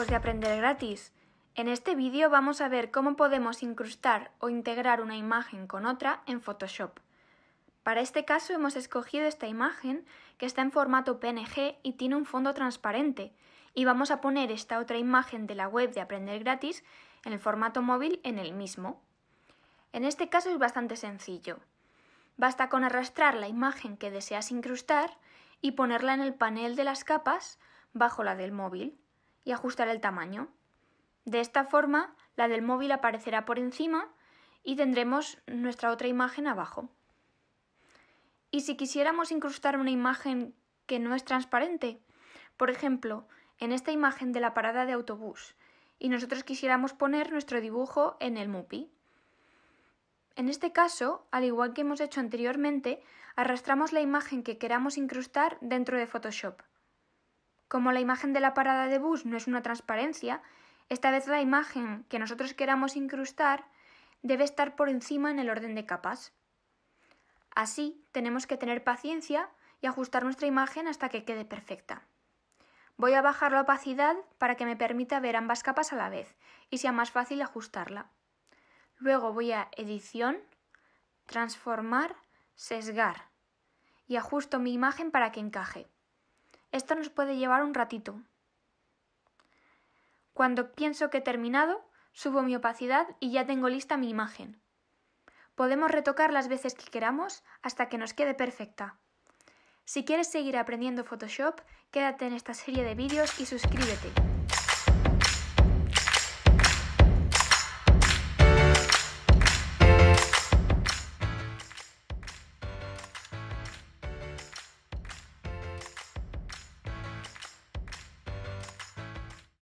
de aprender gratis. En este vídeo vamos a ver cómo podemos incrustar o integrar una imagen con otra en Photoshop. Para este caso hemos escogido esta imagen que está en formato PNG y tiene un fondo transparente y vamos a poner esta otra imagen de la web de aprender gratis en el formato móvil en el mismo. En este caso es bastante sencillo. Basta con arrastrar la imagen que deseas incrustar y ponerla en el panel de las capas bajo la del móvil y ajustar el tamaño. De esta forma, la del móvil aparecerá por encima y tendremos nuestra otra imagen abajo. Y si quisiéramos incrustar una imagen que no es transparente, por ejemplo, en esta imagen de la parada de autobús, y nosotros quisiéramos poner nuestro dibujo en el MUPI. En este caso, al igual que hemos hecho anteriormente, arrastramos la imagen que queramos incrustar dentro de Photoshop. Como la imagen de la parada de bus no es una transparencia, esta vez la imagen que nosotros queramos incrustar debe estar por encima en el orden de capas. Así, tenemos que tener paciencia y ajustar nuestra imagen hasta que quede perfecta. Voy a bajar la opacidad para que me permita ver ambas capas a la vez y sea más fácil ajustarla. Luego voy a Edición, Transformar, Sesgar y ajusto mi imagen para que encaje. Esto nos puede llevar un ratito. Cuando pienso que he terminado, subo mi opacidad y ya tengo lista mi imagen. Podemos retocar las veces que queramos hasta que nos quede perfecta. Si quieres seguir aprendiendo Photoshop, quédate en esta serie de vídeos y suscríbete.